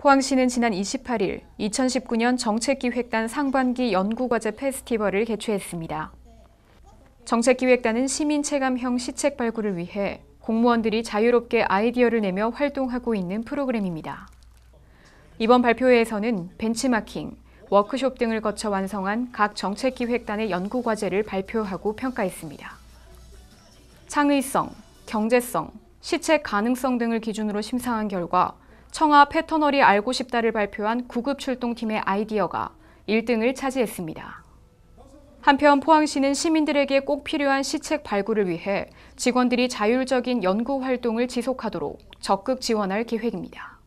포항시는 지난 28일 2019년 정책기획단 상반기 연구과제 페스티벌을 개최했습니다. 정책기획단은 시민 체감형 시책 발굴을 위해 공무원들이 자유롭게 아이디어를 내며 활동하고 있는 프로그램입니다. 이번 발표회에서는 벤치마킹, 워크숍 등을 거쳐 완성한 각 정책기획단의 연구과제를 발표하고 평가했습니다. 창의성, 경제성, 시책 가능성 등을 기준으로 심사한 결과 청하 패터널이 알고 싶다를 발표한 구급 출동팀의 아이디어가 1등을 차지했습니다. 한편 포항시는 시민들에게 꼭 필요한 시책 발굴을 위해 직원들이 자율적인 연구 활동을 지속하도록 적극 지원할 계획입니다.